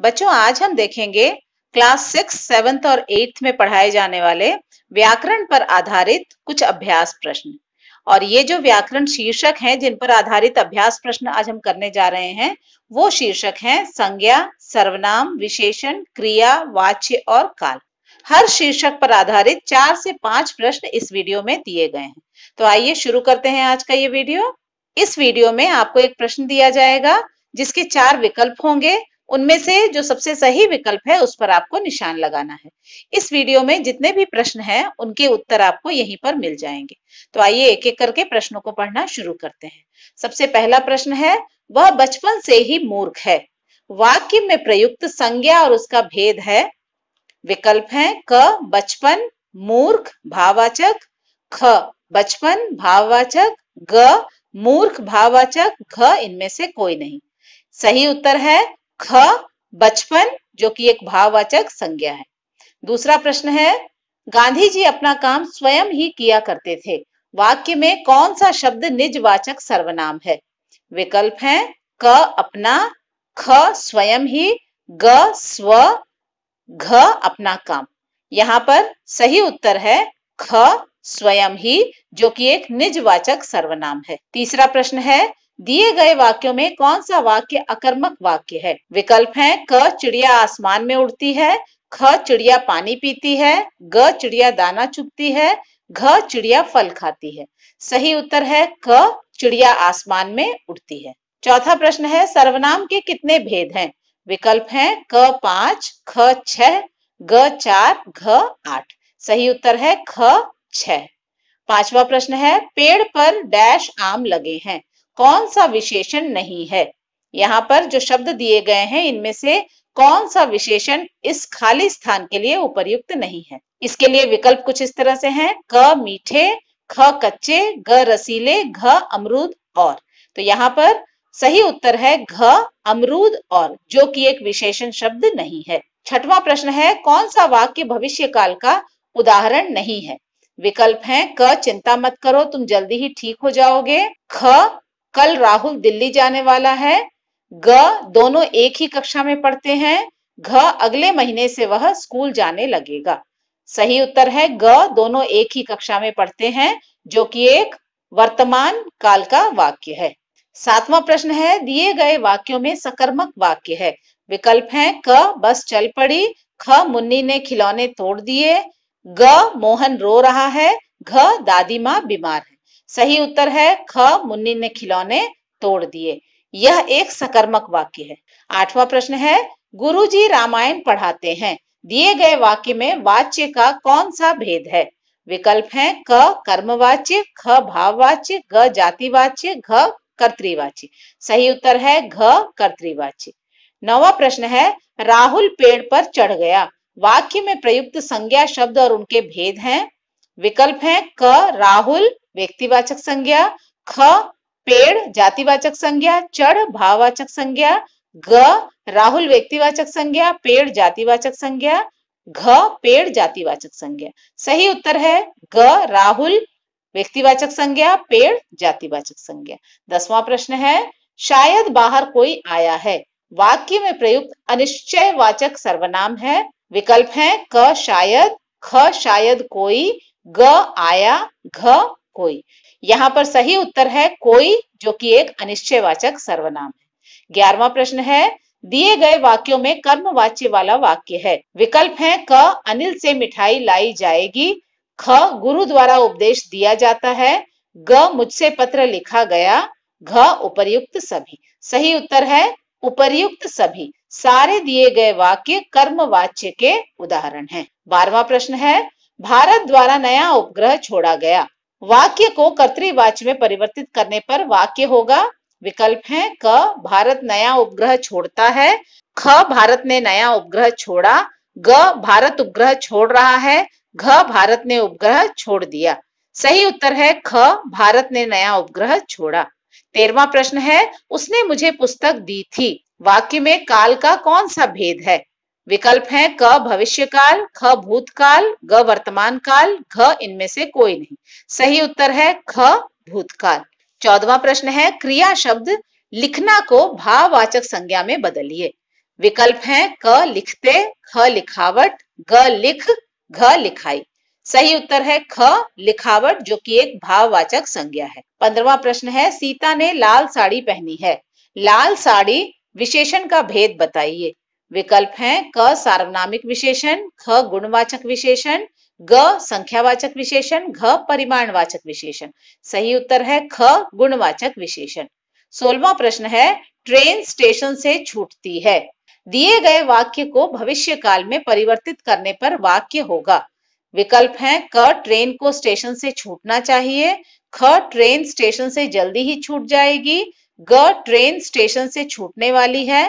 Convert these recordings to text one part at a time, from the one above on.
बच्चों आज हम देखेंगे क्लास सिक्स सेवेंथ और एट्थ में पढ़ाए जाने वाले व्याकरण पर आधारित कुछ अभ्यास प्रश्न और ये जो व्याकरण शीर्षक हैं जिन पर आधारित अभ्यास प्रश्न आज हम करने जा रहे हैं वो शीर्षक हैं संज्ञा सर्वनाम विशेषण क्रिया वाच्य और काल हर शीर्षक पर आधारित चार से पांच प्रश्न इस वीडियो में दिए गए हैं तो आइए शुरू करते हैं आज का ये वीडियो इस वीडियो में आपको एक प्रश्न दिया जाएगा जिसके चार विकल्प होंगे उनमें से जो सबसे सही विकल्प है उस पर आपको निशान लगाना है इस वीडियो में जितने भी प्रश्न हैं उनके उत्तर आपको यहीं पर मिल जाएंगे तो आइए एक एक करके प्रश्नों को पढ़ना शुरू करते हैं सबसे पहला प्रश्न है वह बचपन से ही मूर्ख है वाक्य में प्रयुक्त संज्ञा और उसका भेद है विकल्प है क बचपन मूर्ख भाववाचक ख बचपन भाववाचक ग मूर्ख भाववाचक घ इनमें से कोई नहीं सही उत्तर है ख बचपन जो कि एक भाववाचक संज्ञा है दूसरा प्रश्न है गांधी जी अपना काम स्वयं ही किया करते थे वाक्य में कौन सा शब्द निजवाचक सर्वनाम है विकल्प है क अपना ख स्वयं ही ग स्व घ अपना काम यहाँ पर सही उत्तर है ख स्वयं ही जो कि एक निजवाचक सर्वनाम है तीसरा प्रश्न है दिए गए वाक्यों में कौन सा वाक्य अकर्मक वाक्य है विकल्प है क चिड़िया आसमान में उड़ती है ख चिड़िया पानी पीती है ग चिड़िया दाना चुपती है घ चिड़िया फल खाती है सही उत्तर है क चिड़िया आसमान में उड़ती है चौथा प्रश्न है सर्वनाम के कितने भेद हैं विकल्प हैं क पांच ख छह ग चार घ आठ सही उत्तर है ख छ पांचवा प्रश्न है पेड़ पर डैश आम लगे हैं कौन सा विशेषण नहीं है यहाँ पर जो शब्द दिए गए हैं इनमें से कौन सा विशेषण इस खाली स्थान के लिए उपयुक्त नहीं है इसके लिए विकल्प कुछ इस तरह से हैं क मीठे ख कच्चे ग रसीले घ अमरूद और तो यहाँ पर सही उत्तर है घ अमरूद और जो कि एक विशेषण शब्द नहीं है छठवां प्रश्न है कौन सा वाक्य भविष्य काल का उदाहरण नहीं है विकल्प है क चिंता मत करो तुम जल्दी ही ठीक हो जाओगे ख कल राहुल दिल्ली जाने वाला है ग दोनों एक ही कक्षा में पढ़ते हैं घ अगले महीने से वह स्कूल जाने लगेगा सही उत्तर है ग दोनों एक ही कक्षा में पढ़ते हैं जो कि एक वर्तमान काल का वाक्य है सातवां प्रश्न है दिए गए वाक्यों में सकर्मक वाक्य है विकल्प है क बस चल पड़ी ख मुन्नी ने खिलौने तोड़ दिए ग मोहन रो रहा है घ दादी माँ बीमार है सही उत्तर है ख मुन्नी ने खिलौने तोड़ दिए यह एक सकर्मक वाक्य है आठवां प्रश्न है गुरुजी रामायण पढ़ाते हैं दिए गए वाक्य में वाच्य का कौन सा भेद है विकल्प है क कर्मवाच्य ख भाववाच्य ग जातिवाच्य घ कर्तवाच्य सही उत्तर है घ कर्तवाच्य नवा प्रश्न है राहुल पेड़ पर चढ़ गया वाक्य में प्रयुक्त संज्ञा शब्द और उनके भेद हैं विकल्प है क राहुल व्यक्तिवाचक संज्ञा ख पेड़ जातिवाचक संज्ञा चढ़ भाववाचक संज्ञा ग राहुल व्यक्तिवाचक संज्ञा पेड़ जातिवाचक संज्ञा घ पेड़ जातिवाचक संज्ञा सही उत्तर है ग राहुल व्यक्तिवाचक संज्ञा पेड़ जातिवाचक संज्ञा दसवां प्रश्न है शायद बाहर कोई आया है वाक्य में प्रयुक्त अनिश्चय वाचक सर्वनाम है विकल्प है क शायद ख शायद कोई ग आया घ कोई यहाँ पर सही उत्तर है कोई जो कि एक अनिश्चयवाचक सर्वनाम है ग्यारहवा प्रश्न है दिए गए वाक्यों में कर्म वाच्य वाला वाक्य है विकल्प है क अनिल से मिठाई लाई जाएगी ख गुरु द्वारा उपदेश दिया जाता है ग मुझसे पत्र लिखा गया घ उपर्युक्त सभी सही उत्तर है उपर्युक्त सभी सारे दिए गए वाक्य कर्म वाच्य के उदाहरण हैं। बारवा प्रश्न है भारत द्वारा नया उपग्रह छोड़ा गया वाक्य को कर्तृवाच में परिवर्तित करने पर वाक्य होगा विकल्प है क भारत नया उपग्रह छोड़ता है ख भारत ने नया उपग्रह छोड़ा ग भारत उपग्रह छोड़ रहा है घ भारत ने उपग्रह छोड़ दिया सही उत्तर है ख भारत ने नया उपग्रह छोड़ा तेरवा प्रश्न है उसने मुझे पुस्तक दी थी वाक्य में काल का कौन सा भेद है विकल्प है क भविष्य काल ख भूतकाल ग वर्तमान काल घ इनमें से कोई नहीं सही उत्तर है ख भूतकाल चौदवा प्रश्न है क्रिया शब्द लिखना को भाववाचक संज्ञा में बदलिए विकल्प है क लिखते ख लिखावट ग लिख घ लिखाई सही उत्तर है ख लिखावट जो कि एक भाववाचक संज्ञा है पंद्रवा प्रश्न है सीता ने लाल साड़ी पहनी है लाल साड़ी विशेषण का भेद बताइए विकल्प हैं क सार्वनामिक विशेषण ख गुणवाचक विशेषण ग संख्यावाचक विशेषण घ परिमाणवाचक विशेषण सही उत्तर है ख गुणवाचक विशेषण सोलवा प्रश्न है ट्रेन स्टेशन से छूटती है दिए गए वाक्य को भविष्य काल में परिवर्तित करने पर वाक्य होगा विकल्प है क ट्रेन को स्टेशन से छूटना चाहिए ख ट्रेन स्टेशन से जल्दी ही छूट जाएगी ग ट्रेन स्टेशन से छूटने वाली है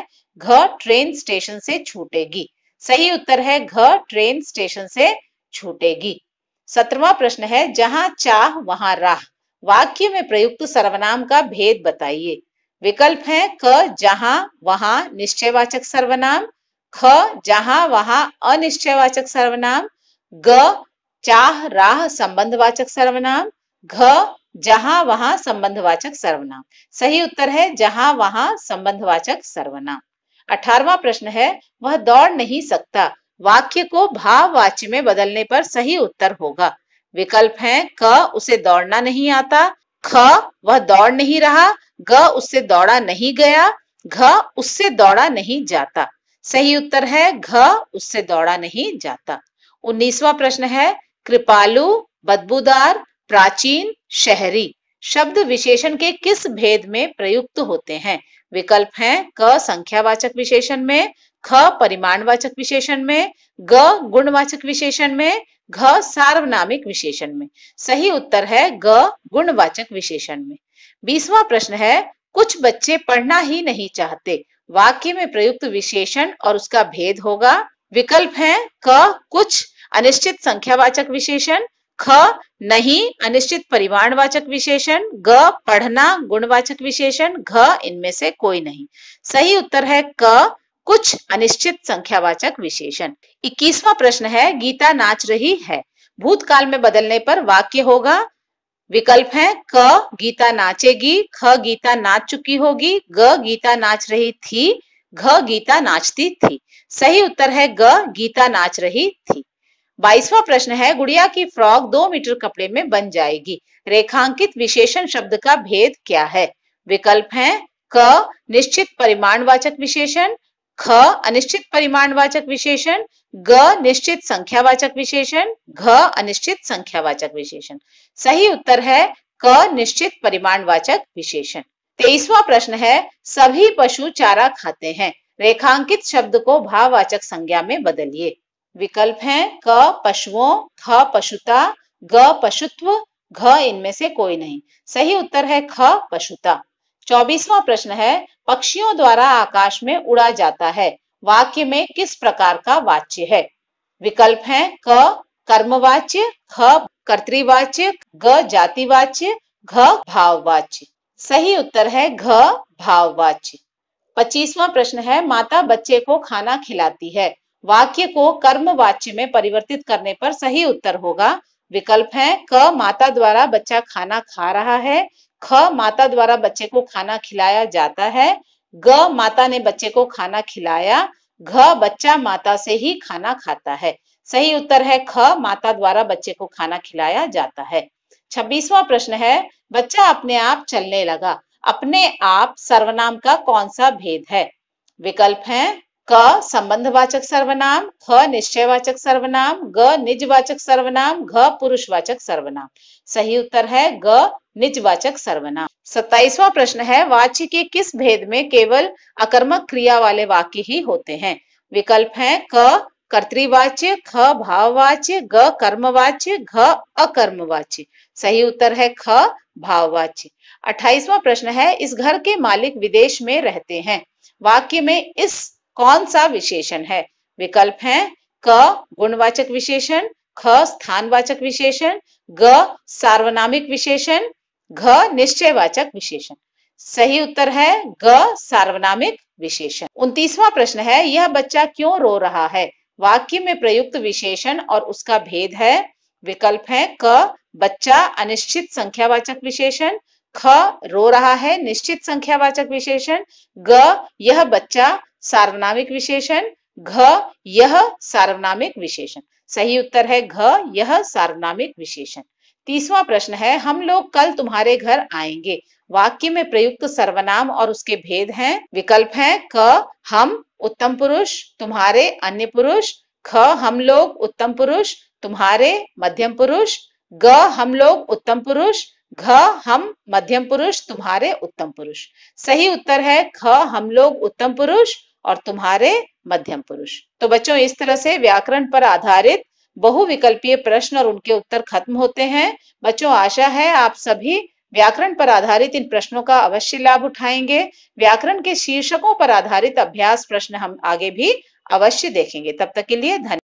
घ ट्रेन स्टेशन से छूटेगी सही उत्तर है घ ट्रेन स्टेशन से छूटेगी सत्रवा प्रश्न है जहां चाह वहां राह वाक्य में प्रयुक्त सर्वनाम का भेद बताइए विकल्प है क जहां वहां निश्चयवाचक सर्वनाम ख जहां वहां अनिश्चयवाचक सर्वनाम ग चाह राह संबंधवाचक सर्वनाम घ जहां वहां संबंधवाचक सर्वनाम सही उत्तर है जहां वहां संबंधवाचक सर्वनाम अठारवा प्रश्न है वह दौड़ नहीं सकता वाक्य को भाववाच्य में बदलने पर सही उत्तर होगा विकल्प है क उसे दौड़ना नहीं आता ख वह दौड़ नहीं रहा ग उससे दौड़ा नहीं गया घ उससे दौड़ा नहीं जाता सही उत्तर है घ उससे दौड़ा नहीं जाता उन्नीसवा प्रश्न है कृपालु बदबूदार प्राचीन शहरी शब्द विशेषण के किस भेद में प्रयुक्त होते हैं विकल्प हैं क संख्यावाचक विशेषण में ख परिमाणवाचक विशेषण में ग गुणवाचक विशेषण में घ सार्वनामिक विशेषण में सही उत्तर है ग गुणवाचक विशेषण में बीसवा प्रश्न है कुछ बच्चे पढ़ना ही नहीं चाहते वाक्य में प्रयुक्त विशेषण और उसका भेद होगा विकल्प है क कुछ अनिश्चित संख्यावाचक विशेषण ख नहीं अनिश्चित परिमाणवाचक विशेषण ग पढ़ना गुणवाचक विशेषण घ इनमें से कोई नहीं सही उत्तर है क कुछ अनिश्चित संख्यावाचक विशेषण इक्कीसवा प्रश्न है गीता नाच रही है भूतकाल में बदलने पर वाक्य होगा विकल्प है क गीता नाचेगी ख गीता नाच चुकी होगी ग गीता नाच रही थी घ गीता नाचती थी सही उत्तर है ग गीता नाच रही थी बाईसवा प्रश्न है गुड़िया की फ्रॉक दो मीटर कपड़े में बन जाएगी रेखांकित विशेषण शब्द का भेद क्या है विकल्प है क निश्चित परिमाणवाचक विशेषण ख अनिश्चित परिमाणवाचक विशेषण ग निश्चित संख्यावाचक विशेषण घ अनिश्चित संख्यावाचक विशेषण सही उत्तर है क निश्चित परिमाणवाचक विशेषण तेईसवा प्रश्न है सभी पशु चारा खाते हैं रेखांकित शब्द को भाववाचक संज्ञा में बदलिए विकल्प हैं क पशुओं ख पशुता ग पशुत्व घ इनमें से कोई नहीं सही उत्तर है ख पशुता चौबीसवा प्रश्न है पक्षियों द्वारा आकाश में उड़ा जाता है वाक्य में किस प्रकार का वाच्य है विकल्प हैं क कर्मवाच्य ख कर्तवाच्य ग जातिवाच्य घ भाववाच्य सही उत्तर है घ भाववाच्य पच्चीसवा प्रश्न है माता बच्चे को खाना खिलाती है वाक्य को कर्म वाच्य में परिवर्तित करने पर सही उत्तर होगा विकल्प है क माता द्वारा बच्चा खाना खा रहा है ख माता द्वारा बच्चे को खाना खिलाया जाता है ग माता ने बच्चे को खाना खिलाया घ बच्चा माता से ही खाना खाता है सही उत्तर है ख माता द्वारा बच्चे को खाना खिलाया जाता है छब्बीसवा प्रश्न है बच्चा अपने आप चलने लगा अपने आप सर्वनाम का कौन सा भेद है विकल्प है क संबंधवाचक सर्वनाम ख निश्चयवाचक सर्वनाम ग निजवाचक सर्वनाम घ पुरुषवाचक सर्वनाम सही उत्तर है ग निजवाचक सर्वनाम सत्ताईसवा प्रश्न है वाच्य के किस भेद में केवल अकर्मक क्रिया वाले वाक्य ही होते हैं विकल्प है क कर्तवाच्य ख भाववाच्य ग कर्मवाच्य घ अकर्मवाच्य सही उत्तर है ख भाववाच्य अट्ठाईसवा प्रश्न है इस घर के मालिक विदेश में रहते हैं वाक्य में इस कौन सा विशेषण है विकल्प है क गुणवाचक विशेषण ख स्थानवाचक विशेषण ग सार्वनामिक विशेषण घ निश्चयवाचक विशेषण सही उत्तर है ग सार्वनामिक विशेषण उनतीसवा प्रश्न है यह बच्चा क्यों रो रहा है वाक्य में प्रयुक्त विशेषण और उसका भेद है विकल्प है क बच्चा अनिश्चित संख्यावाचक विशेषण ख रो रहा है निश्चित संख्यावाचक विशेषण ग यह बच्चा सार्वनामिक विशेषण घ यह सार्वनामिक विशेषण सही उत्तर है घ यह सार्वनामिक विशेषण तीसवा प्रश्न है हम लोग कल तुम्हारे घर आएंगे वाक्य में प्रयुक्त सर्वनाम और उसके भेद हैं विकल्प हैं क हम उत्तम पुरुष तुम्हारे अन्य पुरुष ख हम लोग उत्तम पुरुष तुम्हारे मध्यम पुरुष ग हम लोग उत्तम पुरुष घ हम मध्यम पुरुष तुम्हारे उत्तम पुरुष सही उत्तर है ख हम लोग उत्तम पुरुष और तुम्हारे मध्यम पुरुष तो बच्चों इस तरह से व्याकरण पर आधारित बहुविकल्पीय प्रश्न और उनके उत्तर खत्म होते हैं बच्चों आशा है आप सभी व्याकरण पर आधारित इन प्रश्नों का अवश्य लाभ उठाएंगे व्याकरण के शीर्षकों पर आधारित अभ्यास प्रश्न हम आगे भी अवश्य देखेंगे तब तक के लिए धन्यवाद